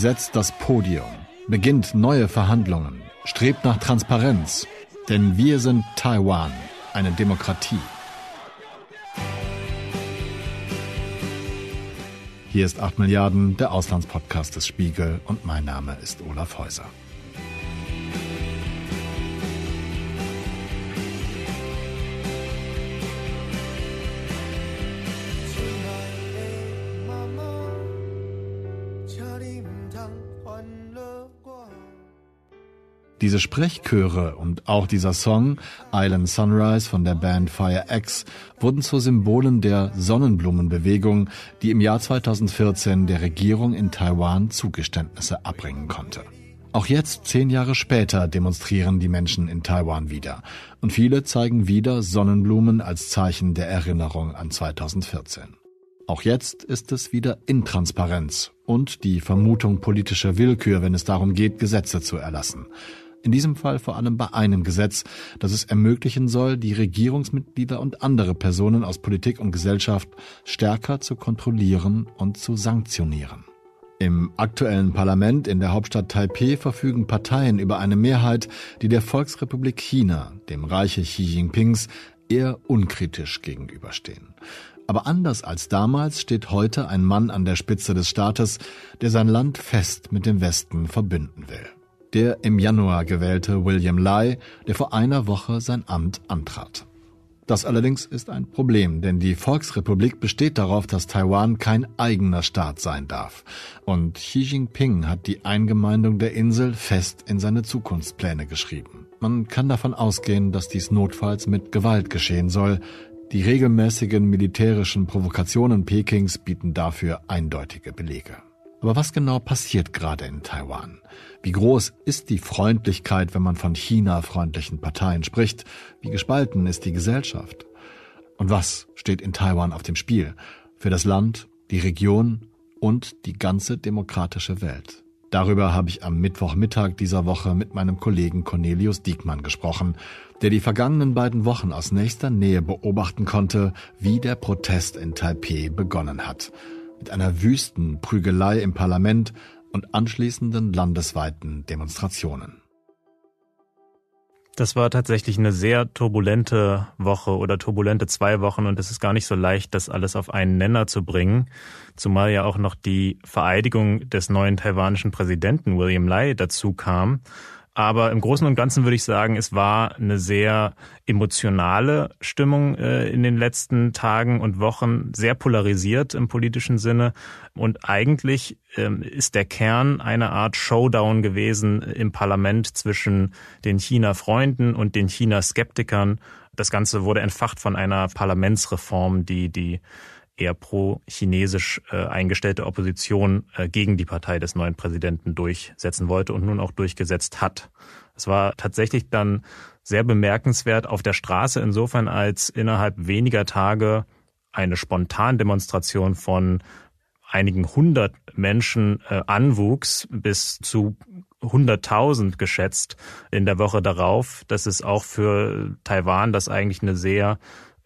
besetzt das Podium, beginnt neue Verhandlungen, strebt nach Transparenz, denn wir sind Taiwan, eine Demokratie. Hier ist 8 Milliarden, der Auslandspodcast des Spiegel und mein Name ist Olaf Häuser. Diese Sprechchöre und auch dieser Song Island Sunrise von der Band Fire X wurden zu Symbolen der Sonnenblumenbewegung, die im Jahr 2014 der Regierung in Taiwan Zugeständnisse abbringen konnte. Auch jetzt, zehn Jahre später, demonstrieren die Menschen in Taiwan wieder. Und viele zeigen wieder Sonnenblumen als Zeichen der Erinnerung an 2014. Auch jetzt ist es wieder Intransparenz und die Vermutung politischer Willkür, wenn es darum geht, Gesetze zu erlassen in diesem Fall vor allem bei einem Gesetz, das es ermöglichen soll, die Regierungsmitglieder und andere Personen aus Politik und Gesellschaft stärker zu kontrollieren und zu sanktionieren. Im aktuellen Parlament in der Hauptstadt Taipeh verfügen Parteien über eine Mehrheit, die der Volksrepublik China, dem Reiche Xi Jinpings, eher unkritisch gegenüberstehen. Aber anders als damals steht heute ein Mann an der Spitze des Staates, der sein Land fest mit dem Westen verbünden will der im Januar gewählte William Lai, der vor einer Woche sein Amt antrat. Das allerdings ist ein Problem, denn die Volksrepublik besteht darauf, dass Taiwan kein eigener Staat sein darf. Und Xi Jinping hat die Eingemeindung der Insel fest in seine Zukunftspläne geschrieben. Man kann davon ausgehen, dass dies notfalls mit Gewalt geschehen soll. Die regelmäßigen militärischen Provokationen Pekings bieten dafür eindeutige Belege. Aber was genau passiert gerade in Taiwan? Wie groß ist die Freundlichkeit, wenn man von China-freundlichen Parteien spricht? Wie gespalten ist die Gesellschaft? Und was steht in Taiwan auf dem Spiel? Für das Land, die Region und die ganze demokratische Welt. Darüber habe ich am Mittwochmittag dieser Woche mit meinem Kollegen Cornelius Diekmann gesprochen, der die vergangenen beiden Wochen aus nächster Nähe beobachten konnte, wie der Protest in Taipeh begonnen hat. Mit einer wüsten Prügelei im Parlament, und anschließenden landesweiten Demonstrationen. Das war tatsächlich eine sehr turbulente Woche oder turbulente zwei Wochen und es ist gar nicht so leicht, das alles auf einen Nenner zu bringen, zumal ja auch noch die Vereidigung des neuen taiwanischen Präsidenten William Lai dazu kam aber im Großen und Ganzen würde ich sagen, es war eine sehr emotionale Stimmung äh, in den letzten Tagen und Wochen, sehr polarisiert im politischen Sinne. Und eigentlich ähm, ist der Kern eine Art Showdown gewesen im Parlament zwischen den China-Freunden und den China-Skeptikern. Das Ganze wurde entfacht von einer Parlamentsreform, die die eher pro-chinesisch äh, eingestellte Opposition äh, gegen die Partei des neuen Präsidenten durchsetzen wollte und nun auch durchgesetzt hat. Es war tatsächlich dann sehr bemerkenswert auf der Straße insofern, als innerhalb weniger Tage eine Spontandemonstration von einigen hundert Menschen äh, anwuchs bis zu 100.000 geschätzt in der Woche darauf. Das ist auch für Taiwan, das eigentlich eine sehr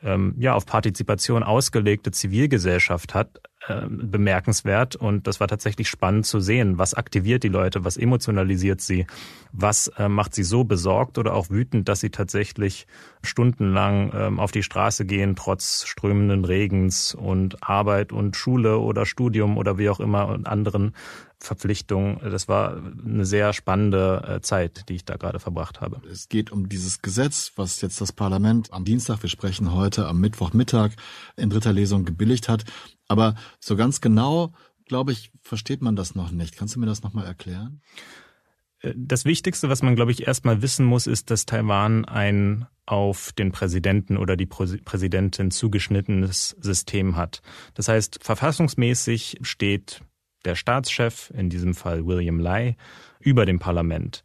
ähm, ja auf Partizipation ausgelegte Zivilgesellschaft hat, ähm, bemerkenswert und das war tatsächlich spannend zu sehen. Was aktiviert die Leute? Was emotionalisiert sie? Was äh, macht sie so besorgt oder auch wütend, dass sie tatsächlich stundenlang ähm, auf die Straße gehen, trotz strömenden Regens und Arbeit und Schule oder Studium oder wie auch immer und anderen Verpflichtungen. Das war eine sehr spannende äh, Zeit, die ich da gerade verbracht habe. Es geht um dieses Gesetz, was jetzt das Parlament am Dienstag, wir sprechen heute am Mittwochmittag in dritter Lesung gebilligt hat. Aber so ganz genau, glaube ich, versteht man das noch nicht. Kannst du mir das nochmal erklären? Äh, das Wichtigste, was man, glaube ich, erstmal wissen muss, ist, dass Taiwan ein auf den Präsidenten oder die Präsidentin zugeschnittenes System hat. Das heißt, verfassungsmäßig steht der Staatschef, in diesem Fall William Lai, über dem Parlament.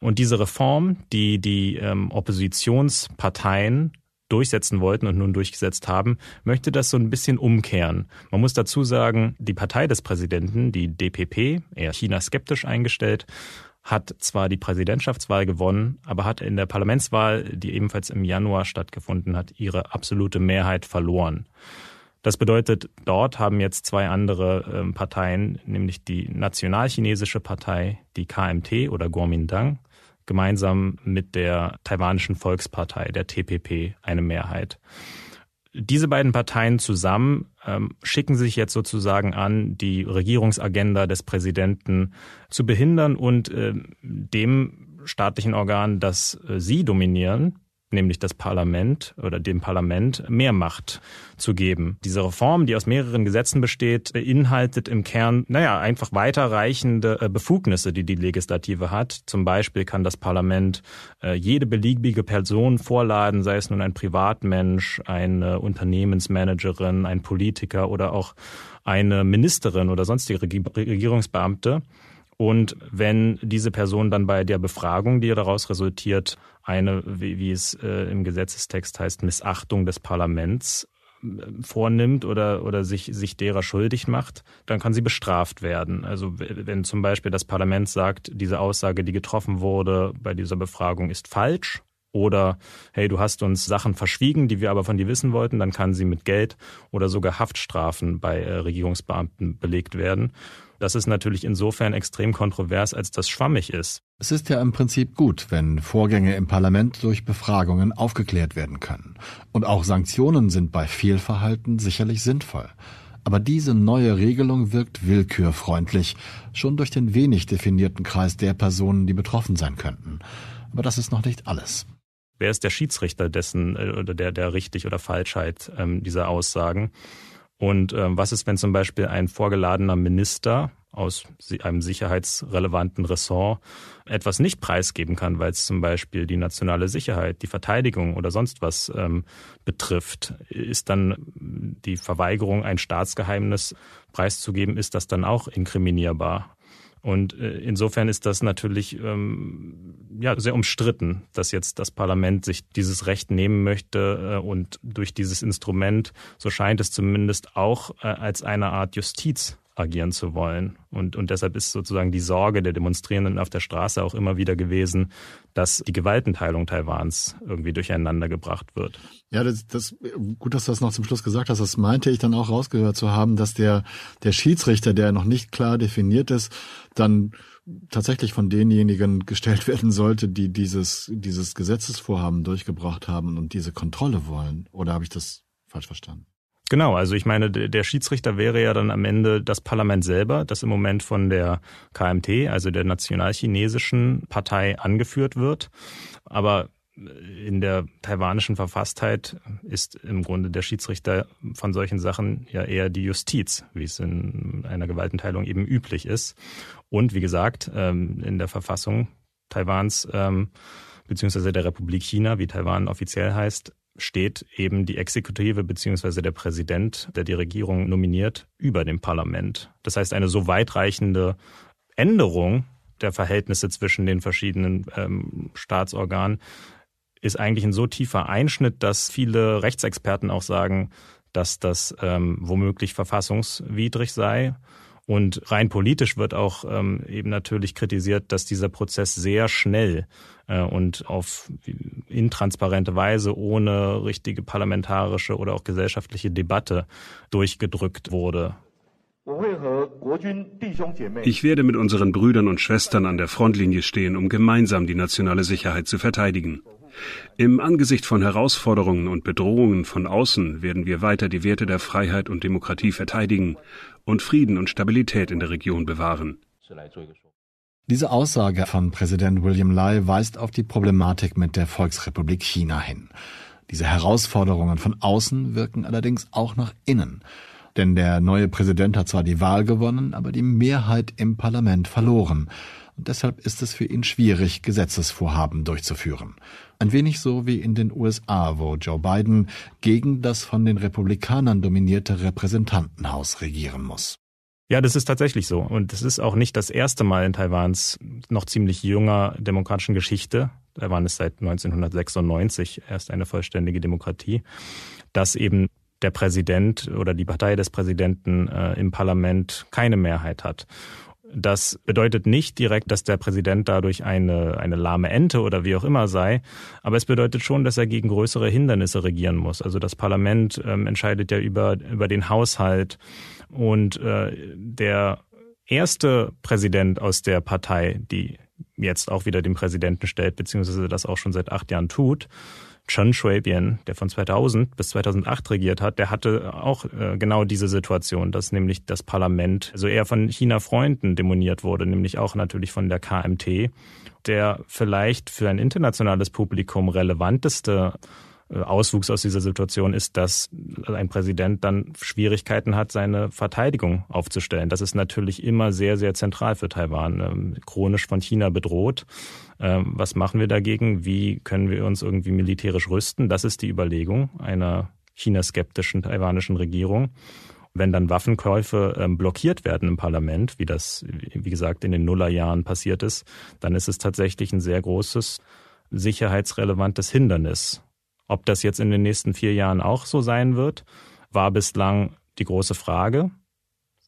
Und diese Reform, die die ähm, Oppositionsparteien durchsetzen wollten und nun durchgesetzt haben, möchte das so ein bisschen umkehren. Man muss dazu sagen, die Partei des Präsidenten, die DPP, eher China skeptisch eingestellt, hat zwar die Präsidentschaftswahl gewonnen, aber hat in der Parlamentswahl, die ebenfalls im Januar stattgefunden hat, ihre absolute Mehrheit verloren. Das bedeutet, dort haben jetzt zwei andere ähm, Parteien, nämlich die Nationalchinesische Partei, die KMT oder Guomindang, gemeinsam mit der taiwanischen Volkspartei, der TPP, eine Mehrheit. Diese beiden Parteien zusammen ähm, schicken sich jetzt sozusagen an, die Regierungsagenda des Präsidenten zu behindern und äh, dem staatlichen Organ, das äh, sie dominieren, nämlich das Parlament oder dem Parlament mehr Macht zu geben. Diese Reform, die aus mehreren Gesetzen besteht, beinhaltet im Kern, naja, einfach weiterreichende äh, Befugnisse, die die Legislative hat. Zum Beispiel kann das Parlament äh, jede beliebige Person vorladen, sei es nun ein Privatmensch, eine Unternehmensmanagerin, ein Politiker oder auch eine Ministerin oder sonstige Regierungsbeamte. Und wenn diese Person dann bei der Befragung, die daraus resultiert, eine, wie, wie es äh, im Gesetzestext heißt, Missachtung des Parlaments äh, vornimmt oder, oder sich, sich derer schuldig macht, dann kann sie bestraft werden. Also wenn zum Beispiel das Parlament sagt, diese Aussage, die getroffen wurde bei dieser Befragung, ist falsch oder hey, du hast uns Sachen verschwiegen, die wir aber von dir wissen wollten, dann kann sie mit Geld oder sogar Haftstrafen bei äh, Regierungsbeamten belegt werden. Das ist natürlich insofern extrem kontrovers, als das schwammig ist. Es ist ja im Prinzip gut, wenn Vorgänge im Parlament durch Befragungen aufgeklärt werden können. Und auch Sanktionen sind bei Fehlverhalten sicherlich sinnvoll. Aber diese neue Regelung wirkt willkürfreundlich, schon durch den wenig definierten Kreis der Personen, die betroffen sein könnten. Aber das ist noch nicht alles. Wer ist der Schiedsrichter dessen äh, oder der, der richtig oder Falschheit ähm, dieser Aussagen? Und ähm, was ist, wenn zum Beispiel ein vorgeladener Minister aus einem sicherheitsrelevanten Ressort etwas nicht preisgeben kann, weil es zum Beispiel die nationale Sicherheit, die Verteidigung oder sonst was ähm, betrifft, ist dann die Verweigerung, ein Staatsgeheimnis preiszugeben, ist das dann auch inkriminierbar? Und äh, insofern ist das natürlich ähm, ja, sehr umstritten, dass jetzt das Parlament sich dieses Recht nehmen möchte äh, und durch dieses Instrument, so scheint es zumindest, auch äh, als eine Art Justiz agieren zu wollen. Und, und deshalb ist sozusagen die Sorge der Demonstrierenden auf der Straße auch immer wieder gewesen, dass die Gewaltenteilung Taiwans irgendwie durcheinander gebracht wird. Ja, das, das gut, dass du das noch zum Schluss gesagt hast. Das meinte ich dann auch rausgehört zu haben, dass der, der Schiedsrichter, der noch nicht klar definiert ist, dann tatsächlich von denjenigen gestellt werden sollte, die dieses, dieses Gesetzesvorhaben durchgebracht haben und diese Kontrolle wollen. Oder habe ich das falsch verstanden? Genau, also ich meine, der Schiedsrichter wäre ja dann am Ende das Parlament selber, das im Moment von der KMT, also der nationalchinesischen Partei, angeführt wird. Aber äh, in der taiwanischen Verfasstheit ist im Grunde der Schiedsrichter von solchen Sachen ja eher die Justiz, wie es in einer Gewaltenteilung eben üblich ist. Und wie gesagt, ähm, in der Verfassung Taiwans ähm, beziehungsweise der Republik China, wie Taiwan offiziell heißt, steht eben die Exekutive beziehungsweise der Präsident, der die Regierung nominiert, über dem Parlament. Das heißt, eine so weitreichende Änderung der Verhältnisse zwischen den verschiedenen ähm, Staatsorganen ist eigentlich ein so tiefer Einschnitt, dass viele Rechtsexperten auch sagen, dass das ähm, womöglich verfassungswidrig sei. Und rein politisch wird auch ähm, eben natürlich kritisiert, dass dieser Prozess sehr schnell äh, und auf intransparente Weise ohne richtige parlamentarische oder auch gesellschaftliche Debatte durchgedrückt wurde. Ich werde mit unseren Brüdern und Schwestern an der Frontlinie stehen, um gemeinsam die nationale Sicherheit zu verteidigen. Im Angesicht von Herausforderungen und Bedrohungen von außen werden wir weiter die Werte der Freiheit und Demokratie verteidigen und Frieden und Stabilität in der Region bewahren. Diese Aussage von Präsident William Lai weist auf die Problematik mit der Volksrepublik China hin. Diese Herausforderungen von außen wirken allerdings auch nach innen. Denn der neue Präsident hat zwar die Wahl gewonnen, aber die Mehrheit im Parlament verloren und deshalb ist es für ihn schwierig, Gesetzesvorhaben durchzuführen. Ein wenig so wie in den USA, wo Joe Biden gegen das von den Republikanern dominierte Repräsentantenhaus regieren muss. Ja, das ist tatsächlich so. Und es ist auch nicht das erste Mal in Taiwans noch ziemlich junger demokratischen Geschichte. Taiwan ist seit 1996 erst eine vollständige Demokratie, dass eben der Präsident oder die Partei des Präsidenten äh, im Parlament keine Mehrheit hat. Das bedeutet nicht direkt, dass der Präsident dadurch eine, eine lahme Ente oder wie auch immer sei, aber es bedeutet schon, dass er gegen größere Hindernisse regieren muss. Also das Parlament ähm, entscheidet ja über, über den Haushalt und äh, der erste Präsident aus der Partei, die jetzt auch wieder den Präsidenten stellt, beziehungsweise das auch schon seit acht Jahren tut, Chen shui der von 2000 bis 2008 regiert hat, der hatte auch äh, genau diese Situation, dass nämlich das Parlament so also eher von China-Freunden demoniert wurde, nämlich auch natürlich von der KMT, der vielleicht für ein internationales Publikum relevanteste äh, Auswuchs aus dieser Situation ist, dass ein Präsident dann Schwierigkeiten hat, seine Verteidigung aufzustellen. Das ist natürlich immer sehr, sehr zentral für Taiwan, ähm, chronisch von China bedroht. Ähm, was machen wir dagegen? Wie können wir uns irgendwie militärisch rüsten? Das ist die Überlegung einer chinaskeptischen taiwanischen Regierung wenn dann Waffenkäufe ähm, blockiert werden im Parlament, wie das, wie gesagt, in den Nullerjahren passiert ist, dann ist es tatsächlich ein sehr großes sicherheitsrelevantes Hindernis ob das jetzt in den nächsten vier Jahren auch so sein wird, war bislang die große Frage.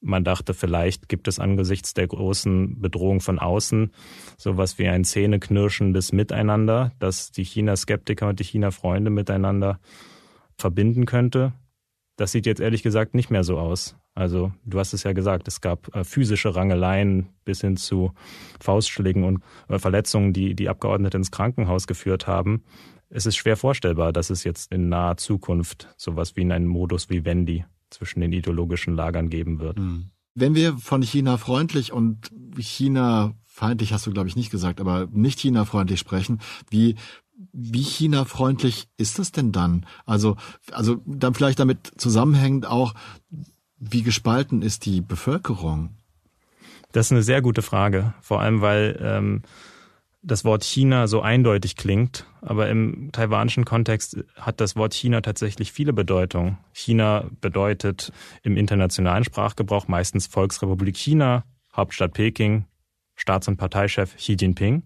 Man dachte, vielleicht gibt es angesichts der großen Bedrohung von außen sowas wie ein zähneknirschendes Miteinander, das die China-Skeptiker und die China-Freunde miteinander verbinden könnte. Das sieht jetzt ehrlich gesagt nicht mehr so aus. Also du hast es ja gesagt, es gab äh, physische Rangeleien bis hin zu Faustschlägen und äh, Verletzungen, die die Abgeordnete ins Krankenhaus geführt haben. Es ist schwer vorstellbar, dass es jetzt in naher Zukunft sowas wie einen Modus wie Wendy zwischen den ideologischen Lagern geben wird. Hm. Wenn wir von China freundlich und China feindlich, hast du glaube ich nicht gesagt, aber nicht China freundlich sprechen, wie wie China-freundlich ist das denn dann? Also, also dann vielleicht damit zusammenhängend auch, wie gespalten ist die Bevölkerung? Das ist eine sehr gute Frage, vor allem weil ähm, das Wort China so eindeutig klingt, aber im taiwanischen Kontext hat das Wort China tatsächlich viele Bedeutungen. China bedeutet im internationalen Sprachgebrauch meistens Volksrepublik China, Hauptstadt Peking, Staats- und Parteichef Xi Jinping.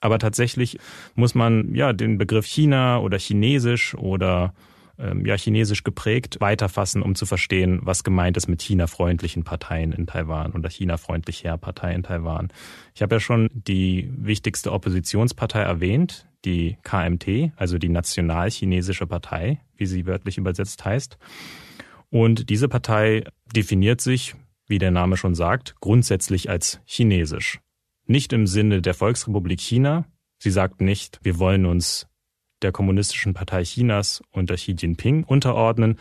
Aber tatsächlich muss man ja den Begriff China oder Chinesisch oder ähm, ja, chinesisch geprägt, weiterfassen, um zu verstehen, was gemeint ist mit China-freundlichen Parteien in Taiwan oder china freundlicher Partei in Taiwan. Ich habe ja schon die wichtigste Oppositionspartei erwähnt, die KMT, also die National-Chinesische Partei, wie sie wörtlich übersetzt heißt. Und diese Partei definiert sich, wie der Name schon sagt, grundsätzlich als chinesisch. Nicht im Sinne der Volksrepublik China. Sie sagt nicht, wir wollen uns der Kommunistischen Partei Chinas unter Xi Jinping unterordnen.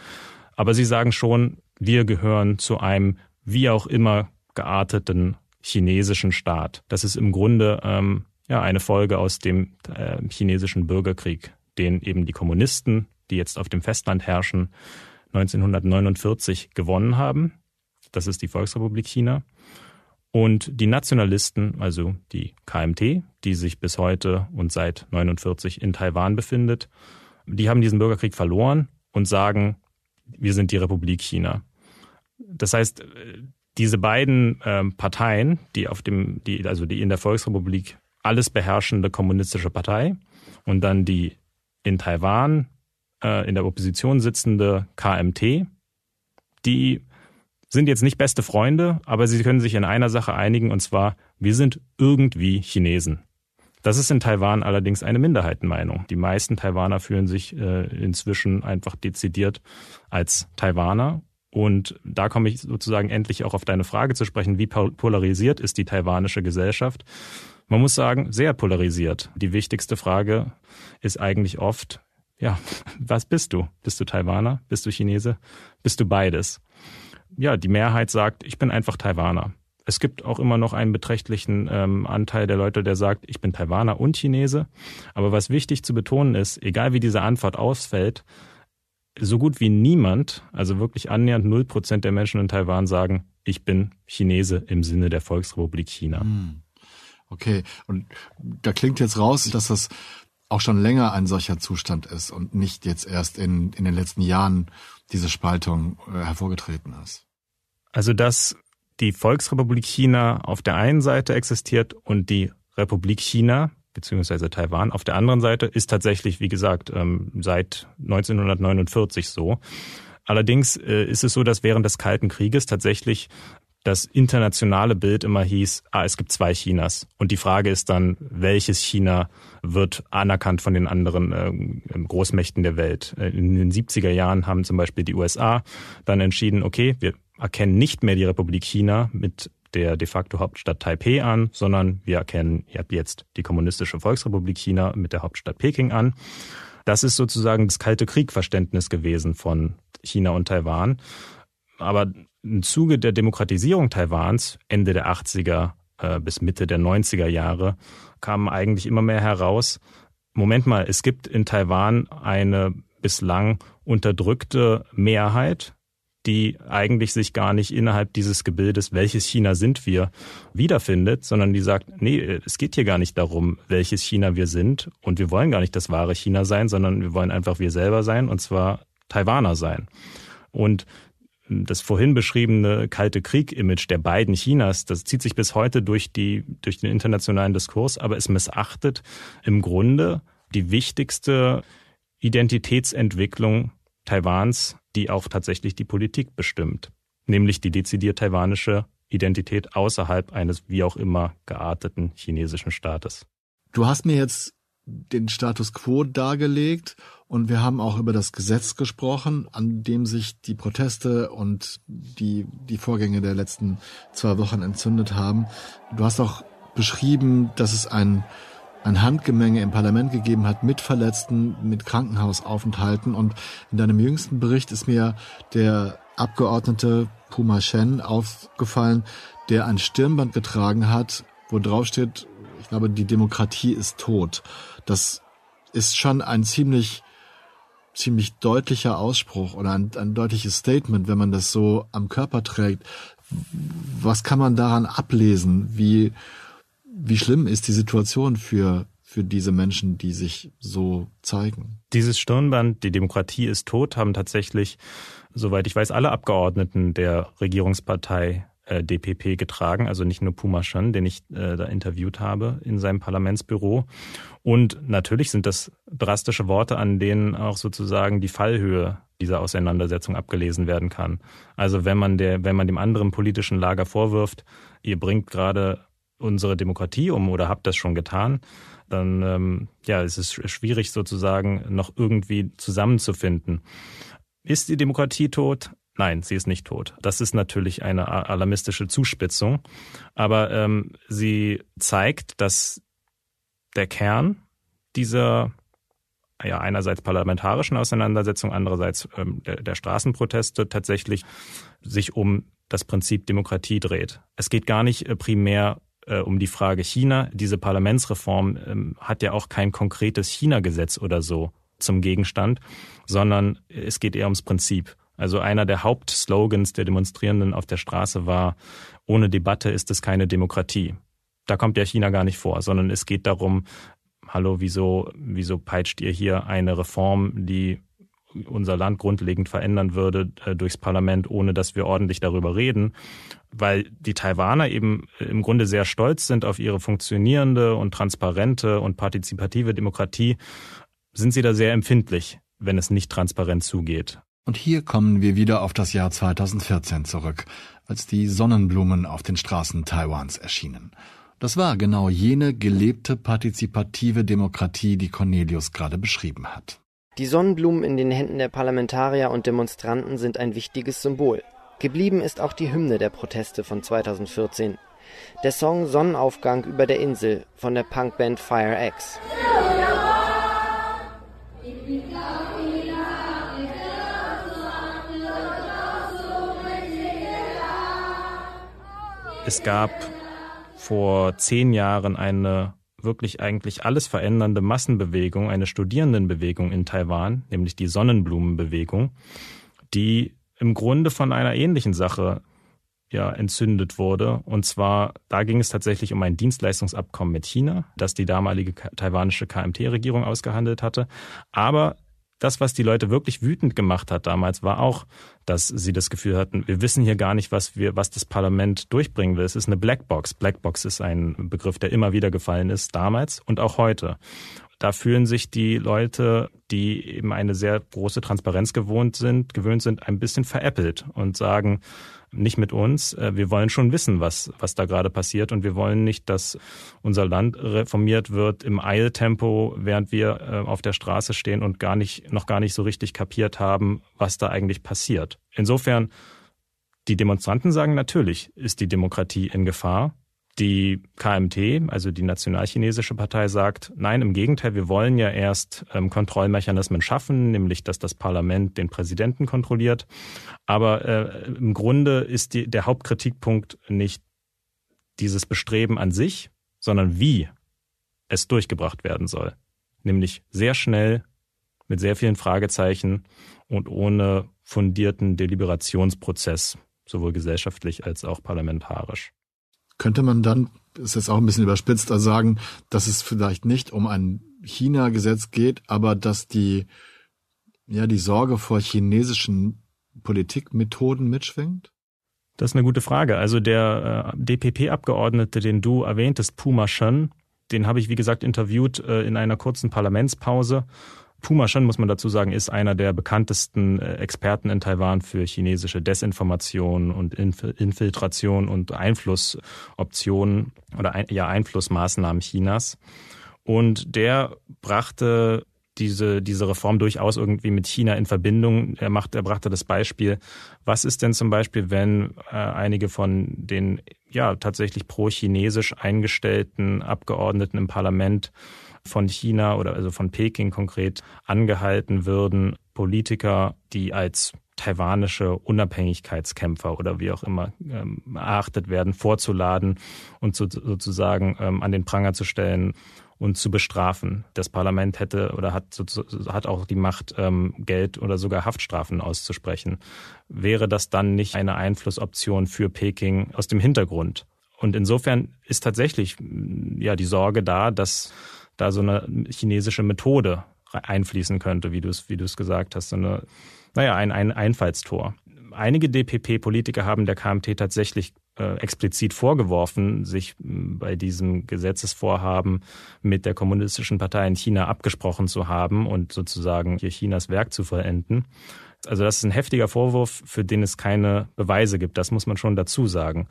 Aber sie sagen schon, wir gehören zu einem wie auch immer gearteten chinesischen Staat. Das ist im Grunde ähm, ja eine Folge aus dem äh, chinesischen Bürgerkrieg, den eben die Kommunisten, die jetzt auf dem Festland herrschen, 1949 gewonnen haben. Das ist die Volksrepublik China. Und die Nationalisten, also die KMT, die sich bis heute und seit 1949 in Taiwan befindet, die haben diesen Bürgerkrieg verloren und sagen, wir sind die Republik China. Das heißt, diese beiden ähm, Parteien, die auf dem, die, also die in der Volksrepublik alles beherrschende kommunistische Partei und dann die in Taiwan äh, in der Opposition sitzende KMT, die sind jetzt nicht beste Freunde, aber sie können sich in einer Sache einigen, und zwar, wir sind irgendwie Chinesen. Das ist in Taiwan allerdings eine Minderheitenmeinung. Die meisten Taiwaner fühlen sich äh, inzwischen einfach dezidiert als Taiwaner. Und da komme ich sozusagen endlich auch auf deine Frage zu sprechen, wie polarisiert ist die taiwanische Gesellschaft? Man muss sagen, sehr polarisiert. Die wichtigste Frage ist eigentlich oft, ja, was bist du? Bist du Taiwaner? Bist du Chinese? Bist du beides? ja, die Mehrheit sagt, ich bin einfach Taiwaner. Es gibt auch immer noch einen beträchtlichen ähm, Anteil der Leute, der sagt, ich bin Taiwaner und Chinese. Aber was wichtig zu betonen ist, egal wie diese Antwort ausfällt, so gut wie niemand, also wirklich annähernd 0 Prozent der Menschen in Taiwan sagen, ich bin Chinese im Sinne der Volksrepublik China. Hm. Okay, und da klingt jetzt raus, dass das auch schon länger ein solcher Zustand ist und nicht jetzt erst in, in den letzten Jahren diese Spaltung äh, hervorgetreten ist. Also dass die Volksrepublik China auf der einen Seite existiert und die Republik China beziehungsweise Taiwan auf der anderen Seite ist tatsächlich, wie gesagt, ähm, seit 1949 so. Allerdings äh, ist es so, dass während des Kalten Krieges tatsächlich das internationale Bild immer hieß, ah, es gibt zwei Chinas. Und die Frage ist dann, welches China wird anerkannt von den anderen ähm, Großmächten der Welt? Äh, in den 70er Jahren haben zum Beispiel die USA dann entschieden, okay, wir erkennen nicht mehr die Republik China mit der de facto Hauptstadt Taipei an, sondern wir erkennen jetzt die Kommunistische Volksrepublik China mit der Hauptstadt Peking an. Das ist sozusagen das kalte Kriegverständnis gewesen von China und Taiwan. Aber im Zuge der Demokratisierung Taiwans, Ende der 80er äh, bis Mitte der 90er Jahre, kamen eigentlich immer mehr heraus, Moment mal, es gibt in Taiwan eine bislang unterdrückte Mehrheit, die eigentlich sich gar nicht innerhalb dieses Gebildes, welches China sind wir, wiederfindet, sondern die sagt, nee, es geht hier gar nicht darum, welches China wir sind und wir wollen gar nicht das wahre China sein, sondern wir wollen einfach wir selber sein und zwar Taiwaner sein. Und das vorhin beschriebene kalte Krieg-Image der beiden Chinas, das zieht sich bis heute durch, die, durch den internationalen Diskurs, aber es missachtet im Grunde die wichtigste Identitätsentwicklung Taiwans, die auch tatsächlich die Politik bestimmt, nämlich die dezidiert taiwanische Identität außerhalb eines wie auch immer gearteten chinesischen Staates. Du hast mir jetzt den Status quo dargelegt und wir haben auch über das Gesetz gesprochen, an dem sich die Proteste und die, die Vorgänge der letzten zwei Wochen entzündet haben. Du hast auch beschrieben, dass es ein ein Handgemenge im Parlament gegeben hat mit Verletzten, mit Krankenhausaufenthalten. Und in deinem jüngsten Bericht ist mir der Abgeordnete Puma Shen aufgefallen, der ein Stirnband getragen hat, wo drauf steht, ich glaube, die Demokratie ist tot. Das ist schon ein ziemlich ziemlich deutlicher Ausspruch oder ein, ein deutliches Statement, wenn man das so am Körper trägt. Was kann man daran ablesen, wie wie schlimm ist die Situation für für diese Menschen, die sich so zeigen. Dieses Stirnband, die Demokratie ist tot, haben tatsächlich, soweit ich weiß, alle Abgeordneten der Regierungspartei äh, DPP getragen, also nicht nur Puma Schön, den ich äh, da interviewt habe in seinem Parlamentsbüro. Und natürlich sind das drastische Worte, an denen auch sozusagen die Fallhöhe dieser Auseinandersetzung abgelesen werden kann. Also wenn man der, wenn man dem anderen politischen Lager vorwirft, ihr bringt gerade unsere Demokratie um oder habt das schon getan, dann ähm, ja, es ist schwierig sozusagen noch irgendwie zusammenzufinden. Ist die Demokratie tot? Nein, sie ist nicht tot. Das ist natürlich eine alarmistische Zuspitzung, aber ähm, sie zeigt, dass der Kern dieser ja einerseits parlamentarischen Auseinandersetzung, andererseits ähm, der, der Straßenproteste tatsächlich sich um das Prinzip Demokratie dreht. Es geht gar nicht äh, primär äh, um die Frage China. Diese Parlamentsreform ähm, hat ja auch kein konkretes China-Gesetz oder so zum Gegenstand, sondern es geht eher ums Prinzip. Also einer der Hauptslogans der Demonstrierenden auf der Straße war, ohne Debatte ist es keine Demokratie. Da kommt ja China gar nicht vor, sondern es geht darum, hallo, wieso, wieso peitscht ihr hier eine Reform, die unser Land grundlegend verändern würde äh, durchs Parlament, ohne dass wir ordentlich darüber reden, weil die Taiwaner eben äh, im Grunde sehr stolz sind auf ihre funktionierende und transparente und partizipative Demokratie, sind sie da sehr empfindlich, wenn es nicht transparent zugeht. Und hier kommen wir wieder auf das Jahr 2014 zurück, als die Sonnenblumen auf den Straßen Taiwans erschienen. Das war genau jene gelebte partizipative Demokratie, die Cornelius gerade beschrieben hat. Die Sonnenblumen in den Händen der Parlamentarier und Demonstranten sind ein wichtiges Symbol. Geblieben ist auch die Hymne der Proteste von 2014. Der Song Sonnenaufgang über der Insel von der Punkband Fire X. Es gab vor zehn Jahren eine wirklich eigentlich alles verändernde Massenbewegung, eine Studierendenbewegung in Taiwan, nämlich die Sonnenblumenbewegung, die im Grunde von einer ähnlichen Sache ja, entzündet wurde. Und zwar, da ging es tatsächlich um ein Dienstleistungsabkommen mit China, das die damalige taiwanische KMT-Regierung ausgehandelt hatte. Aber das, was die Leute wirklich wütend gemacht hat damals, war auch, dass sie das Gefühl hatten, wir wissen hier gar nicht, was wir, was das Parlament durchbringen will. Es ist eine Blackbox. Blackbox ist ein Begriff, der immer wieder gefallen ist, damals und auch heute. Da fühlen sich die Leute, die eben eine sehr große Transparenz gewohnt sind, gewöhnt sind, ein bisschen veräppelt und sagen, nicht mit uns. Äh, wir wollen schon wissen, was, was da gerade passiert und wir wollen nicht, dass unser Land reformiert wird im Eiltempo, während wir äh, auf der Straße stehen und gar nicht, noch gar nicht so richtig kapiert haben, was da eigentlich passiert. Insofern, die Demonstranten sagen natürlich, ist die Demokratie in Gefahr. Die KMT, also die Nationalchinesische Partei, sagt, nein, im Gegenteil, wir wollen ja erst ähm, Kontrollmechanismen schaffen, nämlich dass das Parlament den Präsidenten kontrolliert. Aber äh, im Grunde ist die, der Hauptkritikpunkt nicht dieses Bestreben an sich, sondern wie es durchgebracht werden soll. Nämlich sehr schnell, mit sehr vielen Fragezeichen und ohne fundierten Deliberationsprozess, sowohl gesellschaftlich als auch parlamentarisch. Könnte man dann, ist jetzt auch ein bisschen überspitzt, also sagen, dass es vielleicht nicht um ein China-Gesetz geht, aber dass die, ja, die Sorge vor chinesischen Politikmethoden mitschwingt? Das ist eine gute Frage. Also der äh, DPP-Abgeordnete, den du erwähntest, Puma Shen, den habe ich, wie gesagt, interviewt äh, in einer kurzen Parlamentspause. Puma Shen, muss man dazu sagen, ist einer der bekanntesten äh, Experten in Taiwan für chinesische Desinformation und Infiltration und Einflussoptionen oder ja, Einflussmaßnahmen Chinas. Und der brachte diese, diese Reform durchaus irgendwie mit China in Verbindung. Er, macht, er brachte das Beispiel. Was ist denn zum Beispiel, wenn äh, einige von den ja tatsächlich pro-chinesisch eingestellten Abgeordneten im Parlament von China oder also von Peking konkret angehalten würden, Politiker, die als taiwanische Unabhängigkeitskämpfer oder wie auch immer ähm, erachtet werden, vorzuladen und so, sozusagen ähm, an den Pranger zu stellen, und zu bestrafen. Das Parlament hätte oder hat, hat auch die Macht, ähm, Geld oder sogar Haftstrafen auszusprechen. Wäre das dann nicht eine Einflussoption für Peking aus dem Hintergrund? Und insofern ist tatsächlich mm, ja die Sorge da, dass da so eine chinesische Methode einfließen könnte, wie du es wie gesagt hast, so eine naja ein, ein Einfallstor. Einige DPP-Politiker haben der KMT tatsächlich äh, explizit vorgeworfen, sich hm, bei diesem Gesetzesvorhaben mit der kommunistischen Partei in China abgesprochen zu haben und sozusagen hier Chinas Werk zu vollenden. Also das ist ein heftiger Vorwurf, für den es keine Beweise gibt. Das muss man schon dazu sagen.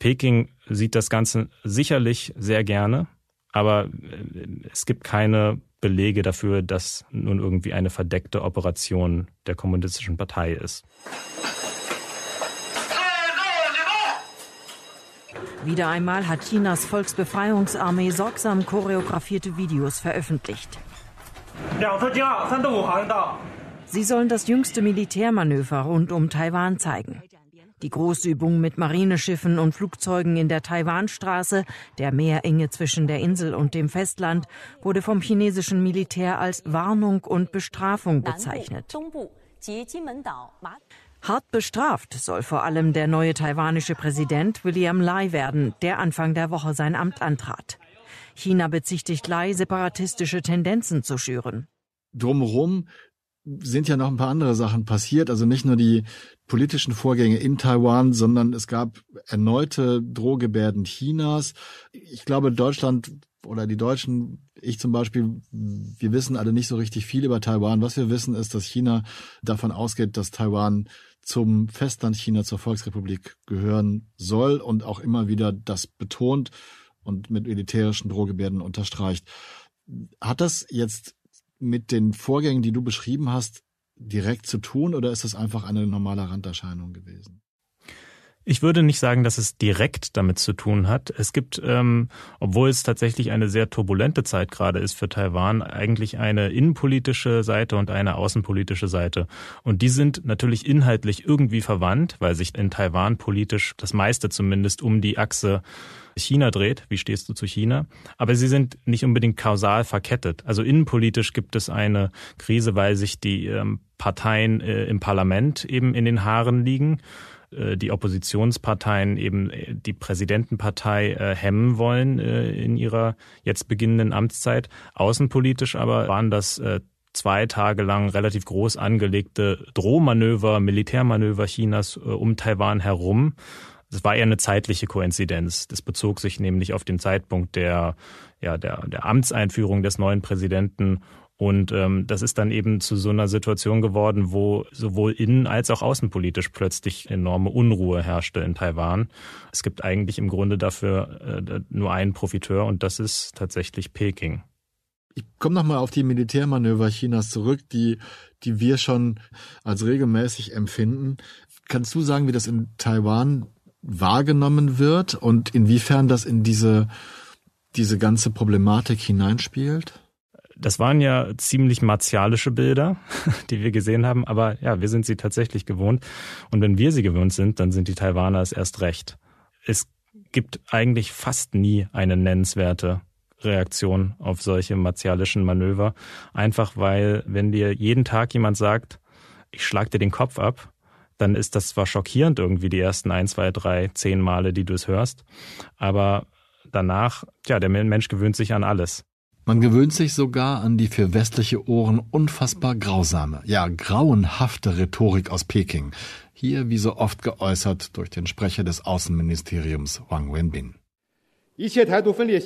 Peking sieht das Ganze sicherlich sehr gerne, aber äh, es gibt keine Belege dafür, dass nun irgendwie eine verdeckte Operation der kommunistischen Partei ist. Wieder einmal hat Chinas Volksbefreiungsarmee sorgsam choreografierte Videos veröffentlicht. Sie sollen das jüngste Militärmanöver rund um Taiwan zeigen. Die Großübung mit Marineschiffen und Flugzeugen in der Taiwanstraße, der Meerenge zwischen der Insel und dem Festland, wurde vom chinesischen Militär als Warnung und Bestrafung bezeichnet. Hart bestraft soll vor allem der neue taiwanische Präsident William Lai werden, der Anfang der Woche sein Amt antrat. China bezichtigt Lai, separatistische Tendenzen zu schüren. Drumherum sind ja noch ein paar andere Sachen passiert. Also nicht nur die politischen Vorgänge in Taiwan, sondern es gab erneute Drohgebärden Chinas. Ich glaube, Deutschland oder die Deutschen, ich zum Beispiel, wir wissen alle nicht so richtig viel über Taiwan. Was wir wissen ist, dass China davon ausgeht, dass Taiwan zum Festland China, zur Volksrepublik gehören soll und auch immer wieder das betont und mit militärischen Drohgebärden unterstreicht. Hat das jetzt mit den Vorgängen, die du beschrieben hast, direkt zu tun oder ist das einfach eine normale Randerscheinung gewesen? Ich würde nicht sagen, dass es direkt damit zu tun hat. Es gibt, ähm, obwohl es tatsächlich eine sehr turbulente Zeit gerade ist für Taiwan, eigentlich eine innenpolitische Seite und eine außenpolitische Seite. Und die sind natürlich inhaltlich irgendwie verwandt, weil sich in Taiwan politisch das meiste zumindest um die Achse China dreht. Wie stehst du zu China? Aber sie sind nicht unbedingt kausal verkettet. Also innenpolitisch gibt es eine Krise, weil sich die ähm, Parteien äh, im Parlament eben in den Haaren liegen äh, die Oppositionsparteien eben äh, die Präsidentenpartei äh, hemmen wollen in ihrer jetzt beginnenden Amtszeit. Außenpolitisch aber waren das zwei Tage lang relativ groß angelegte Drohmanöver, Militärmanöver Chinas um Taiwan herum. Es war eher eine zeitliche Koinzidenz. Das bezog sich nämlich auf den Zeitpunkt der, ja, der, der Amtseinführung des neuen Präsidenten und ähm, das ist dann eben zu so einer Situation geworden, wo sowohl innen als auch außenpolitisch plötzlich enorme Unruhe herrschte in Taiwan. Es gibt eigentlich im Grunde dafür äh, nur einen Profiteur und das ist tatsächlich Peking. Ich komme nochmal auf die Militärmanöver Chinas zurück, die, die wir schon als regelmäßig empfinden. Kannst du sagen, wie das in Taiwan wahrgenommen wird und inwiefern das in diese, diese ganze Problematik hineinspielt? Das waren ja ziemlich martialische Bilder, die wir gesehen haben, aber ja, wir sind sie tatsächlich gewohnt. Und wenn wir sie gewohnt sind, dann sind die Taiwaner es erst recht. Es gibt eigentlich fast nie eine nennenswerte Reaktion auf solche martialischen Manöver. Einfach weil, wenn dir jeden Tag jemand sagt, ich schlag dir den Kopf ab, dann ist das zwar schockierend irgendwie die ersten ein, zwei, drei, zehn Male, die du es hörst, aber danach, ja, der Mensch gewöhnt sich an alles. Man gewöhnt sich sogar an die für westliche Ohren unfassbar grausame, ja grauenhafte Rhetorik aus Peking, hier wie so oft geäußert durch den Sprecher des Außenministeriums Wang Wenbin.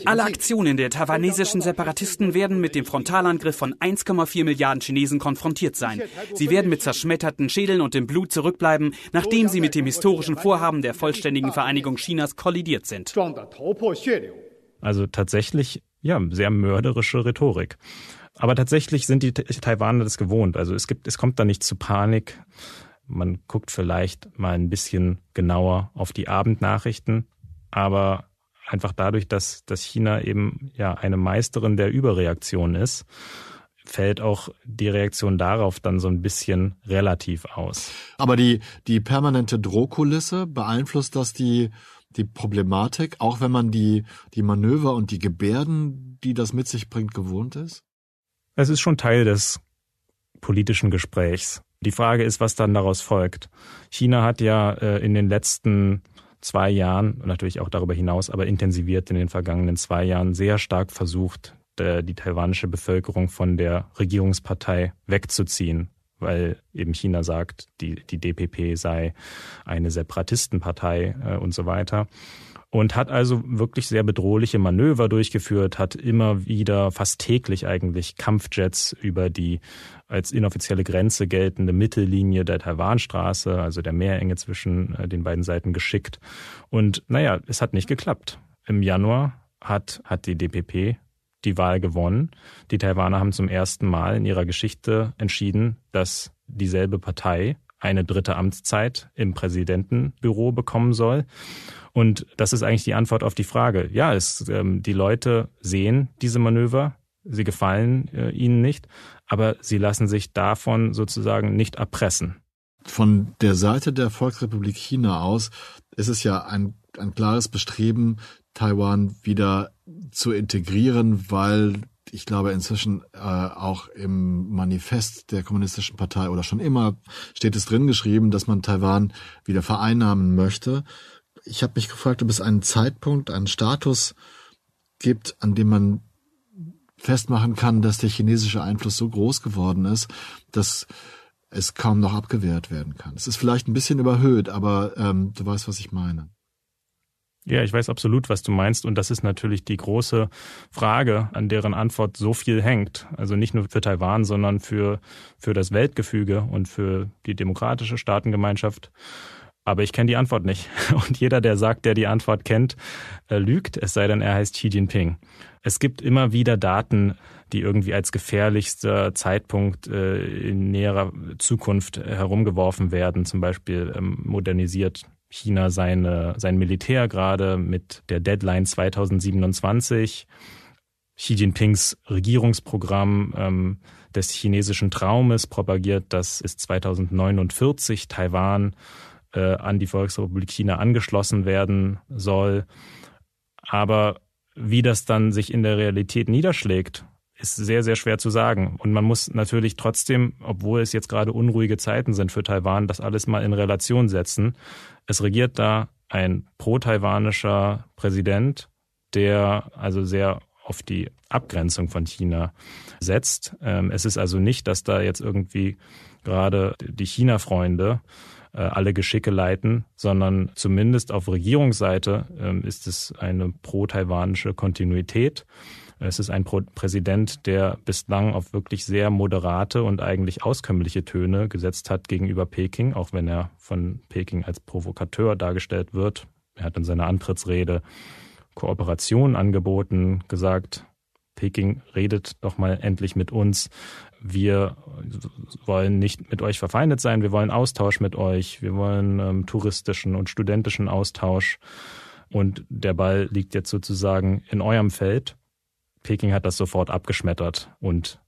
Alle Aktionen der taiwanesischen Separatisten werden mit dem Frontalangriff von 1,4 Milliarden Chinesen konfrontiert sein. Sie werden mit zerschmetterten Schädeln und dem Blut zurückbleiben, nachdem sie mit dem historischen Vorhaben der vollständigen Vereinigung Chinas kollidiert sind. Also tatsächlich ja, sehr mörderische Rhetorik. Aber tatsächlich sind die Taiwaner das gewohnt. Also es gibt, es kommt da nicht zu Panik. Man guckt vielleicht mal ein bisschen genauer auf die Abendnachrichten. Aber einfach dadurch, dass, dass China eben ja eine Meisterin der Überreaktion ist, fällt auch die Reaktion darauf dann so ein bisschen relativ aus. Aber die, die permanente Drohkulisse beeinflusst das die die Problematik, auch wenn man die, die Manöver und die Gebärden, die das mit sich bringt, gewohnt ist? Es ist schon Teil des politischen Gesprächs. Die Frage ist, was dann daraus folgt. China hat ja äh, in den letzten zwei Jahren, natürlich auch darüber hinaus, aber intensiviert in den vergangenen zwei Jahren sehr stark versucht, die taiwanische Bevölkerung von der Regierungspartei wegzuziehen weil eben China sagt, die, die DPP sei eine Separatistenpartei äh, und so weiter. Und hat also wirklich sehr bedrohliche Manöver durchgeführt, hat immer wieder fast täglich eigentlich Kampfjets über die als inoffizielle Grenze geltende Mittellinie der Taiwanstraße, also der Meerenge zwischen äh, den beiden Seiten geschickt. Und naja, es hat nicht geklappt. Im Januar hat, hat die DPP die Wahl gewonnen. Die Taiwaner haben zum ersten Mal in ihrer Geschichte entschieden, dass dieselbe Partei eine dritte Amtszeit im Präsidentenbüro bekommen soll. Und das ist eigentlich die Antwort auf die Frage. Ja, es, ähm, die Leute sehen diese Manöver, sie gefallen äh, ihnen nicht, aber sie lassen sich davon sozusagen nicht erpressen. Von der Seite der Volksrepublik China aus ist es ja ein, ein klares Bestreben, Taiwan wieder zu integrieren, weil ich glaube inzwischen äh, auch im Manifest der Kommunistischen Partei oder schon immer steht es drin geschrieben, dass man Taiwan wieder vereinnahmen möchte. Ich habe mich gefragt, ob es einen Zeitpunkt, einen Status gibt, an dem man festmachen kann, dass der chinesische Einfluss so groß geworden ist, dass es kaum noch abgewehrt werden kann. Es ist vielleicht ein bisschen überhöht, aber ähm, du weißt, was ich meine. Ja, ich weiß absolut, was du meinst. Und das ist natürlich die große Frage, an deren Antwort so viel hängt. Also nicht nur für Taiwan, sondern für, für das Weltgefüge und für die demokratische Staatengemeinschaft. Aber ich kenne die Antwort nicht. Und jeder, der sagt, der die Antwort kennt, äh, lügt, es sei denn, er heißt Xi Jinping. Es gibt immer wieder Daten, die irgendwie als gefährlichster Zeitpunkt äh, in näherer Zukunft herumgeworfen werden, zum Beispiel ähm, modernisiert China seine, sein Militär gerade mit der Deadline 2027, Xi Jinpings Regierungsprogramm ähm, des chinesischen Traumes propagiert, dass es 2049 Taiwan äh, an die Volksrepublik China angeschlossen werden soll. Aber wie das dann sich in der Realität niederschlägt, ist sehr, sehr schwer zu sagen. Und man muss natürlich trotzdem, obwohl es jetzt gerade unruhige Zeiten sind für Taiwan, das alles mal in Relation setzen. Es regiert da ein pro-taiwanischer Präsident, der also sehr auf die Abgrenzung von China setzt. Ähm, es ist also nicht, dass da jetzt irgendwie gerade die China-Freunde äh, alle Geschicke leiten, sondern zumindest auf Regierungsseite ähm, ist es eine pro-taiwanische Kontinuität. Es ist ein Präsident, der bislang auf wirklich sehr moderate und eigentlich auskömmliche Töne gesetzt hat gegenüber Peking, auch wenn er von Peking als Provokateur dargestellt wird. Er hat in seiner Antrittsrede Kooperation angeboten, gesagt, Peking redet doch mal endlich mit uns. Wir wollen nicht mit euch verfeindet sein, wir wollen Austausch mit euch, wir wollen ähm, touristischen und studentischen Austausch. Und der Ball liegt jetzt sozusagen in eurem Feld. Peking hat das sofort abgeschmettert und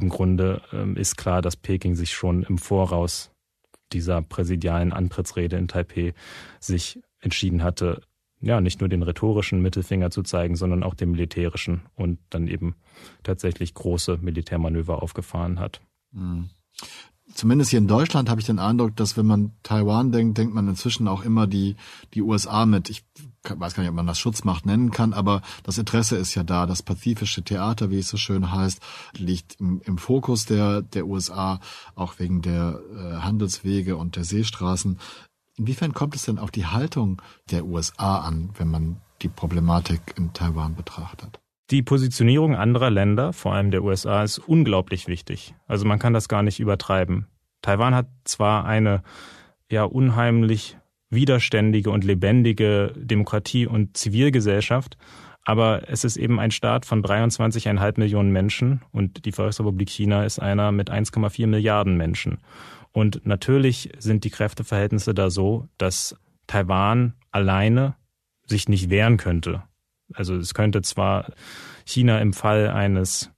im Grunde ähm, ist klar, dass Peking sich schon im Voraus dieser präsidialen Antrittsrede in Taipei sich entschieden hatte, ja, nicht nur den rhetorischen Mittelfinger zu zeigen, sondern auch den militärischen und dann eben tatsächlich große Militärmanöver aufgefahren hat. Mhm zumindest hier in Deutschland habe ich den Eindruck, dass wenn man Taiwan denkt, denkt man inzwischen auch immer die, die USA mit. Ich weiß gar nicht, ob man das Schutzmacht nennen kann, aber das Interesse ist ja da. Das pazifische Theater, wie es so schön heißt, liegt im, im Fokus der, der USA, auch wegen der äh, Handelswege und der Seestraßen. Inwiefern kommt es denn auf die Haltung der USA an, wenn man die Problematik in Taiwan betrachtet? Die Positionierung anderer Länder, vor allem der USA, ist unglaublich wichtig. Also man kann das gar nicht übertreiben. Taiwan hat zwar eine ja unheimlich widerständige und lebendige Demokratie und Zivilgesellschaft, aber es ist eben ein Staat von 23,5 Millionen Menschen und die Volksrepublik China ist einer mit 1,4 Milliarden Menschen. Und natürlich sind die Kräfteverhältnisse da so, dass Taiwan alleine sich nicht wehren könnte also es könnte zwar China im Fall eines